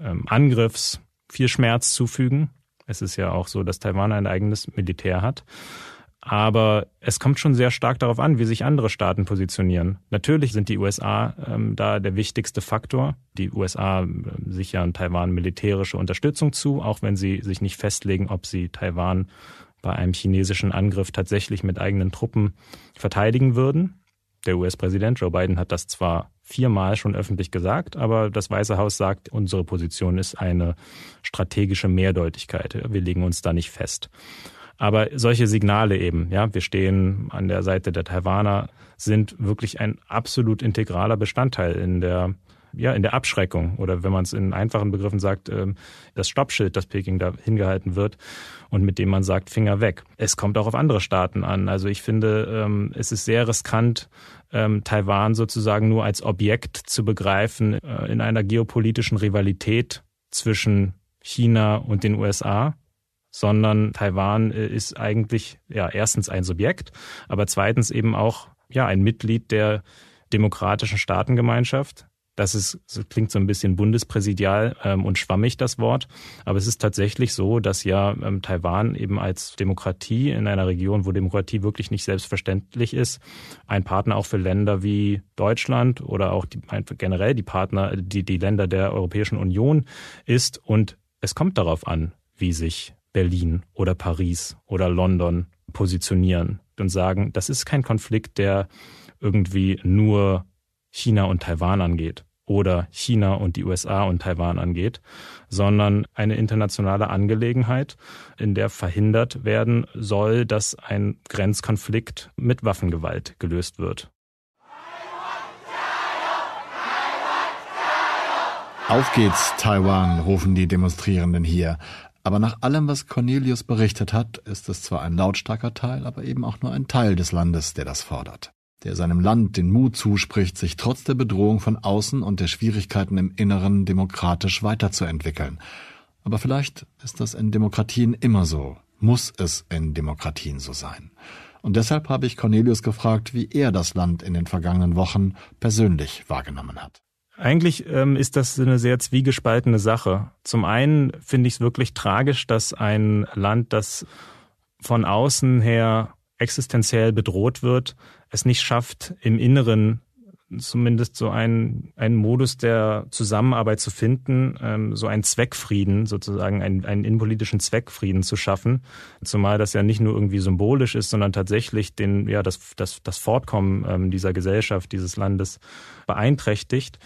ähm, Angriffs viel Schmerz zufügen. Es ist ja auch so, dass Taiwan ein eigenes Militär hat. Aber es kommt schon sehr stark darauf an, wie sich andere Staaten positionieren. Natürlich sind die USA ähm, da der wichtigste Faktor. Die USA ähm, sichern Taiwan militärische Unterstützung zu, auch wenn sie sich nicht festlegen, ob sie Taiwan bei einem chinesischen Angriff tatsächlich mit eigenen Truppen verteidigen würden. Der US-Präsident Joe Biden hat das zwar viermal schon öffentlich gesagt, aber das Weiße Haus sagt, unsere Position ist eine strategische Mehrdeutigkeit. Wir legen uns da nicht fest. Aber solche Signale eben, ja, wir stehen an der Seite der Taiwaner, sind wirklich ein absolut integraler Bestandteil in der ja, in der Abschreckung oder wenn man es in einfachen Begriffen sagt, ähm, das Stoppschild, das Peking da hingehalten wird und mit dem man sagt, Finger weg. Es kommt auch auf andere Staaten an. Also ich finde, ähm, es ist sehr riskant, ähm, Taiwan sozusagen nur als Objekt zu begreifen äh, in einer geopolitischen Rivalität zwischen China und den USA sondern Taiwan äh, ist eigentlich ja erstens ein Subjekt, aber zweitens eben auch ja ein Mitglied der demokratischen Staatengemeinschaft das ist, das klingt so ein bisschen bundespräsidial ähm, und schwammig, das Wort. Aber es ist tatsächlich so, dass ja ähm, Taiwan eben als Demokratie in einer Region, wo Demokratie wirklich nicht selbstverständlich ist, ein Partner auch für Länder wie Deutschland oder auch die, generell die Partner, die, die Länder der Europäischen Union ist. Und es kommt darauf an, wie sich Berlin oder Paris oder London positionieren und sagen, das ist kein Konflikt, der irgendwie nur China und Taiwan angeht, oder China und die USA und Taiwan angeht, sondern eine internationale Angelegenheit, in der verhindert werden soll, dass ein Grenzkonflikt mit Waffengewalt gelöst wird. Auf geht's, Taiwan, rufen die Demonstrierenden hier. Aber nach allem, was Cornelius berichtet hat, ist es zwar ein lautstarker Teil, aber eben auch nur ein Teil des Landes, der das fordert der seinem Land den Mut zuspricht, sich trotz der Bedrohung von außen und der Schwierigkeiten im Inneren demokratisch weiterzuentwickeln. Aber vielleicht ist das in Demokratien immer so, muss es in Demokratien so sein. Und deshalb habe ich Cornelius gefragt, wie er das Land in den vergangenen Wochen persönlich wahrgenommen hat. Eigentlich ähm, ist das eine sehr zwiegespaltene Sache. Zum einen finde ich es wirklich tragisch, dass ein Land, das von außen her existenziell bedroht wird, es nicht schafft, im Inneren zumindest so einen, einen Modus der Zusammenarbeit zu finden, ähm, so einen Zweckfrieden sozusagen, einen, einen innenpolitischen Zweckfrieden zu schaffen. Zumal das ja nicht nur irgendwie symbolisch ist, sondern tatsächlich den, ja, das, das, das Fortkommen ähm, dieser Gesellschaft, dieses Landes beeinträchtigt.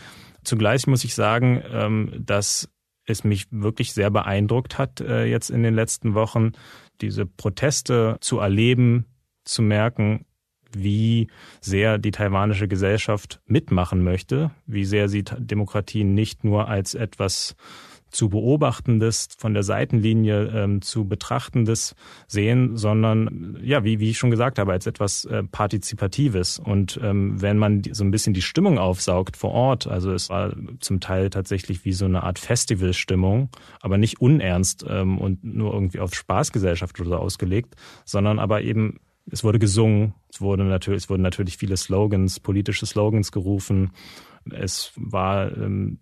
Zugleich muss ich sagen, ähm, dass es mich wirklich sehr beeindruckt hat, äh, jetzt in den letzten Wochen diese Proteste zu erleben, zu merken, wie sehr die taiwanische Gesellschaft mitmachen möchte, wie sehr sie Demokratie nicht nur als etwas zu beobachtendes, von der Seitenlinie ähm, zu betrachtendes sehen, sondern ja, wie, wie ich schon gesagt habe, als etwas äh, Partizipatives. Und ähm, wenn man so ein bisschen die Stimmung aufsaugt vor Ort, also es war zum Teil tatsächlich wie so eine Art Festivalstimmung, aber nicht unernst ähm, und nur irgendwie auf Spaßgesellschaft oder so ausgelegt, sondern aber eben es wurde gesungen, es, wurde natürlich, es wurden natürlich viele Slogans, politische Slogans gerufen. Es war ähm,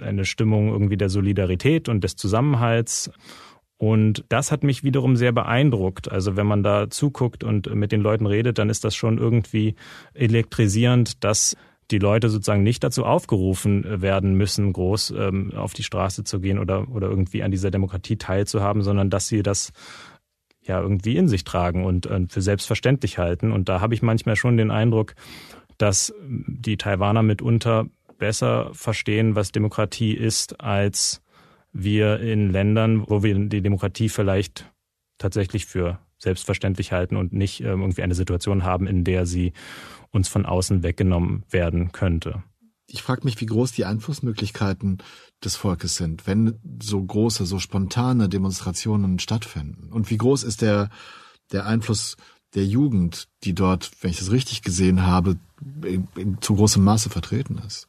eine Stimmung irgendwie der Solidarität und des Zusammenhalts. Und das hat mich wiederum sehr beeindruckt. Also wenn man da zuguckt und mit den Leuten redet, dann ist das schon irgendwie elektrisierend, dass die Leute sozusagen nicht dazu aufgerufen werden müssen, groß ähm, auf die Straße zu gehen oder, oder irgendwie an dieser Demokratie teilzuhaben, sondern dass sie das ja irgendwie in sich tragen und, und äh, für selbstverständlich halten. Und da habe ich manchmal schon den Eindruck, dass ähm, die Taiwaner mitunter besser verstehen, was Demokratie ist, als wir in Ländern, wo wir die Demokratie vielleicht tatsächlich für selbstverständlich halten und nicht ähm, irgendwie eine Situation haben, in der sie uns von außen weggenommen werden könnte ich frage mich, wie groß die Einflussmöglichkeiten des Volkes sind, wenn so große, so spontane Demonstrationen stattfinden. Und wie groß ist der, der Einfluss der Jugend, die dort, wenn ich das richtig gesehen habe, in, in zu großem Maße vertreten ist.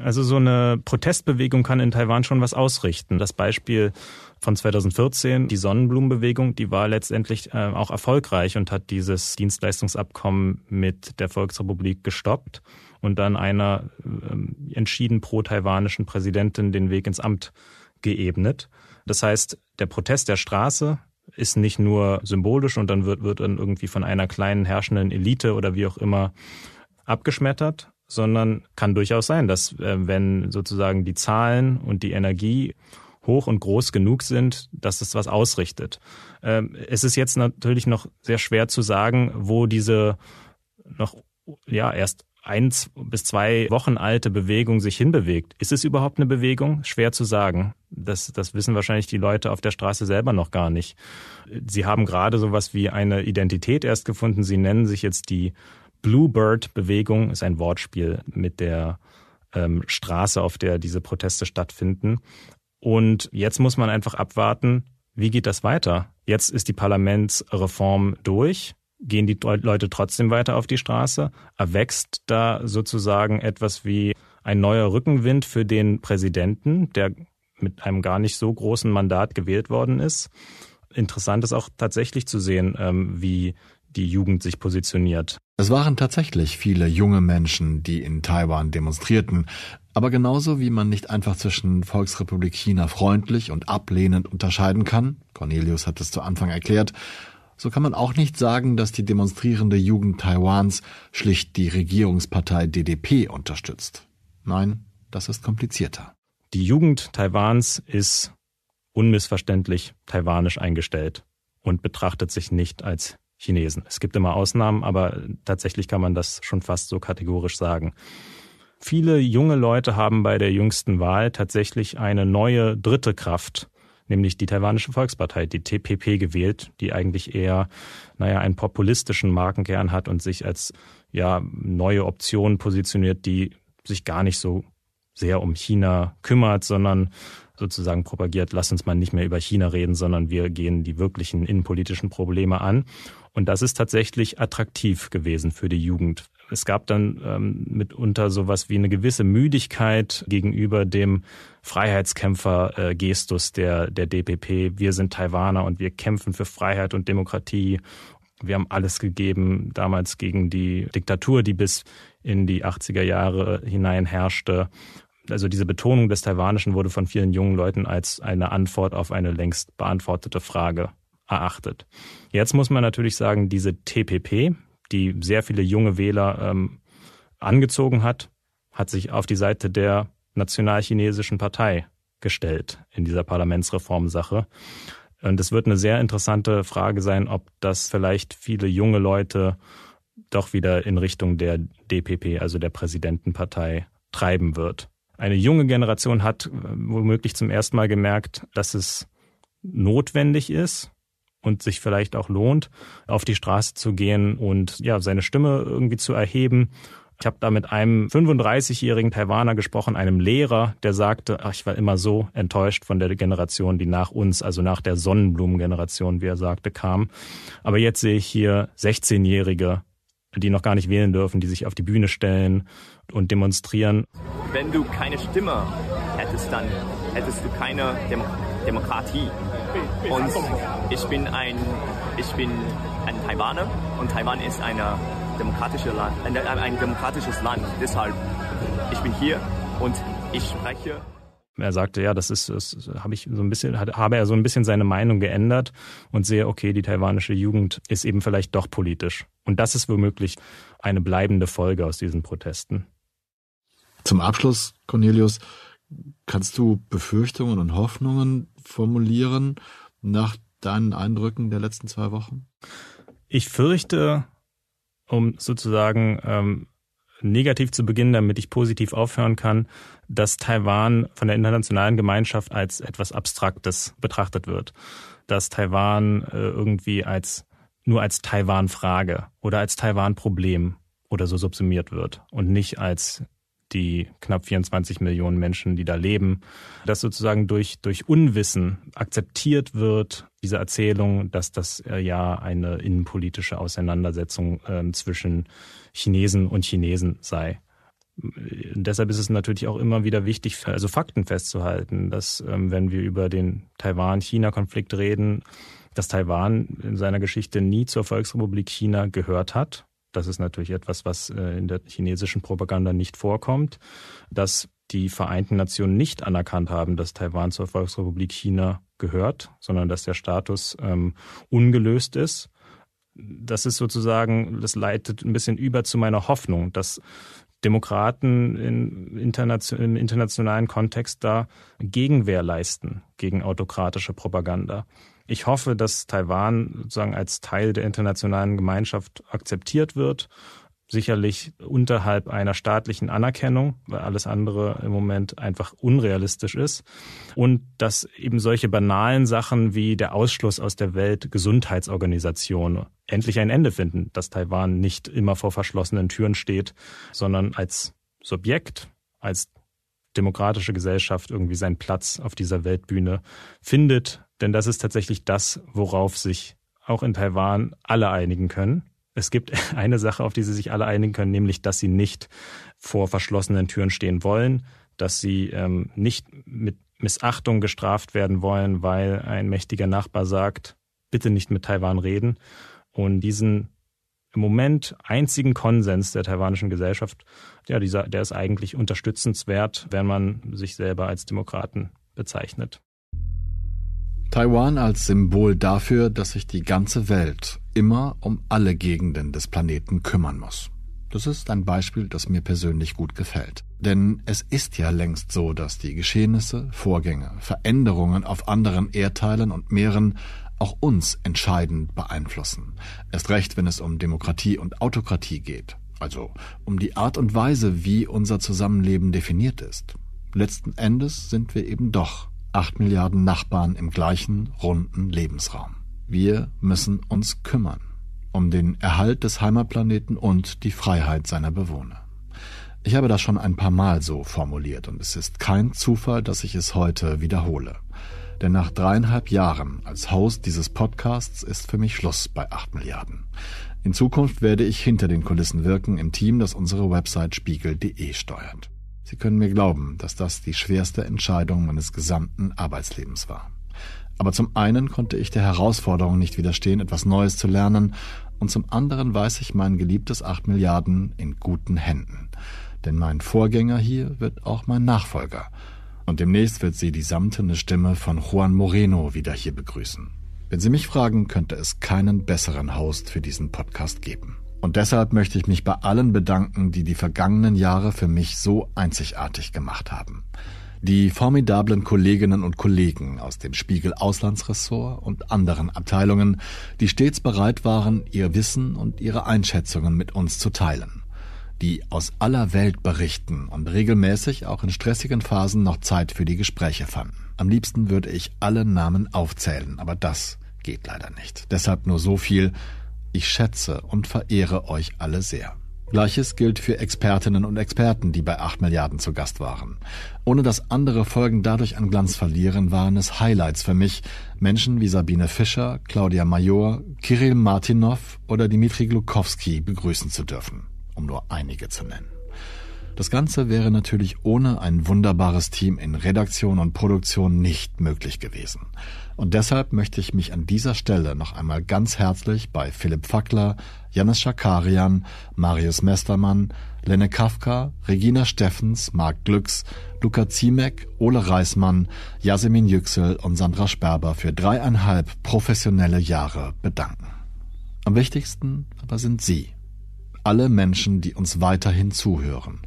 Also so eine Protestbewegung kann in Taiwan schon was ausrichten. Das Beispiel von 2014, die Sonnenblumenbewegung, die war letztendlich äh, auch erfolgreich und hat dieses Dienstleistungsabkommen mit der Volksrepublik gestoppt und dann einer äh, entschieden pro-taiwanischen Präsidentin den Weg ins Amt geebnet. Das heißt, der Protest der Straße ist nicht nur symbolisch und dann wird, wird dann irgendwie von einer kleinen herrschenden Elite oder wie auch immer abgeschmettert, sondern kann durchaus sein, dass äh, wenn sozusagen die Zahlen und die Energie hoch und groß genug sind, dass es was ausrichtet. Ähm, es ist jetzt natürlich noch sehr schwer zu sagen, wo diese noch ja erst ein bis zwei Wochen alte Bewegung sich hinbewegt. Ist es überhaupt eine Bewegung? Schwer zu sagen. Das, das wissen wahrscheinlich die Leute auf der Straße selber noch gar nicht. Sie haben gerade sowas wie eine Identität erst gefunden. Sie nennen sich jetzt die Bluebird-Bewegung, ist ein Wortspiel mit der ähm, Straße, auf der diese Proteste stattfinden. Und jetzt muss man einfach abwarten, wie geht das weiter? Jetzt ist die Parlamentsreform durch gehen die Leute trotzdem weiter auf die Straße? Erwächst da sozusagen etwas wie ein neuer Rückenwind für den Präsidenten, der mit einem gar nicht so großen Mandat gewählt worden ist? Interessant ist auch tatsächlich zu sehen, ähm, wie die Jugend sich positioniert. Es waren tatsächlich viele junge Menschen, die in Taiwan demonstrierten. Aber genauso wie man nicht einfach zwischen Volksrepublik China freundlich und ablehnend unterscheiden kann, Cornelius hat es zu Anfang erklärt, so kann man auch nicht sagen, dass die demonstrierende Jugend Taiwans schlicht die Regierungspartei DDP unterstützt. Nein, das ist komplizierter. Die Jugend Taiwans ist unmissverständlich taiwanisch eingestellt und betrachtet sich nicht als Chinesen. Es gibt immer Ausnahmen, aber tatsächlich kann man das schon fast so kategorisch sagen. Viele junge Leute haben bei der jüngsten Wahl tatsächlich eine neue dritte Kraft nämlich die taiwanische Volkspartei, die TPP, gewählt, die eigentlich eher, naja, einen populistischen Markenkern hat und sich als, ja, neue Option positioniert, die sich gar nicht so sehr um China kümmert, sondern sozusagen propagiert, lass uns mal nicht mehr über China reden, sondern wir gehen die wirklichen innenpolitischen Probleme an. Und das ist tatsächlich attraktiv gewesen für die Jugend es gab dann ähm, mitunter sowas wie eine gewisse Müdigkeit gegenüber dem Freiheitskämpfer-Gestus äh, der, der DPP. Wir sind Taiwaner und wir kämpfen für Freiheit und Demokratie. Wir haben alles gegeben damals gegen die Diktatur, die bis in die 80er Jahre hinein herrschte. Also diese Betonung des Taiwanischen wurde von vielen jungen Leuten als eine Antwort auf eine längst beantwortete Frage erachtet. Jetzt muss man natürlich sagen, diese TPP, die sehr viele junge Wähler ähm, angezogen hat, hat sich auf die Seite der nationalchinesischen Partei gestellt in dieser Parlamentsreformsache. Und es wird eine sehr interessante Frage sein, ob das vielleicht viele junge Leute doch wieder in Richtung der DPP, also der Präsidentenpartei, treiben wird. Eine junge Generation hat äh, womöglich zum ersten Mal gemerkt, dass es notwendig ist, und sich vielleicht auch lohnt, auf die Straße zu gehen und ja, seine Stimme irgendwie zu erheben. Ich habe da mit einem 35-jährigen Taiwaner gesprochen, einem Lehrer, der sagte, ach, ich war immer so enttäuscht von der Generation, die nach uns, also nach der Sonnenblumengeneration, wie er sagte, kam. Aber jetzt sehe ich hier 16-Jährige, die noch gar nicht wählen dürfen, die sich auf die Bühne stellen und demonstrieren. Wenn du keine Stimme hättest, dann hättest du keine Demokratie Demokratie. Und ich bin ein, ich bin ein Taiwaner und Taiwan ist eine demokratische Land, ein demokratisches Land. Deshalb, ich bin hier und ich spreche. Er sagte, ja, das ist, das habe ich so ein bisschen, habe er so ein bisschen seine Meinung geändert und sehe, okay, die taiwanische Jugend ist eben vielleicht doch politisch. Und das ist womöglich eine bleibende Folge aus diesen Protesten. Zum Abschluss, Cornelius, kannst du Befürchtungen und Hoffnungen formulieren nach deinen Eindrücken der letzten zwei Wochen? Ich fürchte, um sozusagen ähm, negativ zu beginnen, damit ich positiv aufhören kann, dass Taiwan von der internationalen Gemeinschaft als etwas Abstraktes betrachtet wird. Dass Taiwan äh, irgendwie als nur als Taiwan-Frage oder als Taiwan-Problem oder so subsumiert wird und nicht als die knapp 24 Millionen Menschen, die da leben, dass sozusagen durch, durch Unwissen akzeptiert wird, diese Erzählung, dass das äh, ja eine innenpolitische Auseinandersetzung ähm, zwischen Chinesen und Chinesen sei. deshalb ist es natürlich auch immer wieder wichtig, also Fakten festzuhalten, dass ähm, wenn wir über den Taiwan-China-Konflikt reden, dass Taiwan in seiner Geschichte nie zur Volksrepublik China gehört hat das ist natürlich etwas, was äh, in der chinesischen Propaganda nicht vorkommt, dass die Vereinten Nationen nicht anerkannt haben, dass Taiwan zur Volksrepublik China gehört, sondern dass der Status ähm, ungelöst ist. Das ist sozusagen, das leitet ein bisschen über zu meiner Hoffnung, dass Demokraten in internation, im internationalen Kontext da Gegenwehr leisten gegen autokratische Propaganda. Ich hoffe, dass Taiwan sozusagen als Teil der internationalen Gemeinschaft akzeptiert wird sicherlich unterhalb einer staatlichen Anerkennung, weil alles andere im Moment einfach unrealistisch ist. Und dass eben solche banalen Sachen wie der Ausschluss aus der Weltgesundheitsorganisation endlich ein Ende finden, dass Taiwan nicht immer vor verschlossenen Türen steht, sondern als Subjekt, als demokratische Gesellschaft irgendwie seinen Platz auf dieser Weltbühne findet, denn das ist tatsächlich das, worauf sich auch in Taiwan alle einigen können. Es gibt eine Sache, auf die sie sich alle einigen können, nämlich, dass sie nicht vor verschlossenen Türen stehen wollen, dass sie ähm, nicht mit Missachtung gestraft werden wollen, weil ein mächtiger Nachbar sagt, bitte nicht mit Taiwan reden. Und diesen im Moment einzigen Konsens der taiwanischen Gesellschaft, ja, dieser, der ist eigentlich unterstützenswert, wenn man sich selber als Demokraten bezeichnet. Taiwan als Symbol dafür, dass sich die ganze Welt immer um alle Gegenden des Planeten kümmern muss. Das ist ein Beispiel, das mir persönlich gut gefällt. Denn es ist ja längst so, dass die Geschehnisse, Vorgänge, Veränderungen auf anderen Erdteilen und Meeren auch uns entscheidend beeinflussen. Erst recht, wenn es um Demokratie und Autokratie geht, also um die Art und Weise, wie unser Zusammenleben definiert ist. Letzten Endes sind wir eben doch 8 Milliarden Nachbarn im gleichen runden Lebensraum. Wir müssen uns kümmern um den Erhalt des Heimatplaneten und die Freiheit seiner Bewohner. Ich habe das schon ein paar Mal so formuliert und es ist kein Zufall, dass ich es heute wiederhole. Denn nach dreieinhalb Jahren als Host dieses Podcasts ist für mich Schluss bei 8 Milliarden. In Zukunft werde ich hinter den Kulissen wirken im Team, das unsere Website spiegel.de steuert. Sie können mir glauben, dass das die schwerste Entscheidung meines gesamten Arbeitslebens war. Aber zum einen konnte ich der Herausforderung nicht widerstehen, etwas Neues zu lernen, und zum anderen weiß ich mein geliebtes 8 Milliarden in guten Händen. Denn mein Vorgänger hier wird auch mein Nachfolger. Und demnächst wird sie die samtene Stimme von Juan Moreno wieder hier begrüßen. Wenn Sie mich fragen, könnte es keinen besseren Host für diesen Podcast geben. Und deshalb möchte ich mich bei allen bedanken, die die vergangenen Jahre für mich so einzigartig gemacht haben. Die formidablen Kolleginnen und Kollegen aus dem Spiegel Auslandsressort und anderen Abteilungen, die stets bereit waren, ihr Wissen und ihre Einschätzungen mit uns zu teilen. Die aus aller Welt berichten und regelmäßig auch in stressigen Phasen noch Zeit für die Gespräche fanden. Am liebsten würde ich alle Namen aufzählen, aber das geht leider nicht. Deshalb nur so viel, ich schätze und verehre euch alle sehr. Gleiches gilt für Expertinnen und Experten, die bei 8 Milliarden zu Gast waren. Ohne dass andere Folgen dadurch an Glanz verlieren, waren es Highlights für mich. Menschen wie Sabine Fischer, Claudia Major, Kirill Martinov oder Dimitri Glukowski begrüßen zu dürfen, um nur einige zu nennen. Das Ganze wäre natürlich ohne ein wunderbares Team in Redaktion und Produktion nicht möglich gewesen. Und deshalb möchte ich mich an dieser Stelle noch einmal ganz herzlich bei Philipp Fackler, Janis Schakarian, Marius Mestermann, Lenne Kafka, Regina Steffens, Marc Glücks, Luca Ziemek, Ole Reismann, Jasmin Yüksel und Sandra Sperber für dreieinhalb professionelle Jahre bedanken. Am wichtigsten aber sind Sie. Alle Menschen, die uns weiterhin zuhören,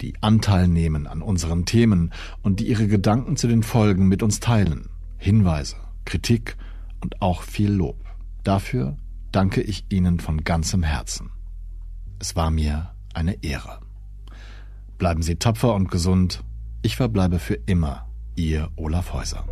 die Anteil nehmen an unseren Themen und die ihre Gedanken zu den Folgen mit uns teilen. Hinweise, Kritik und auch viel Lob. Dafür danke ich Ihnen von ganzem Herzen. Es war mir eine Ehre. Bleiben Sie tapfer und gesund. Ich verbleibe für immer Ihr Olaf Häuser.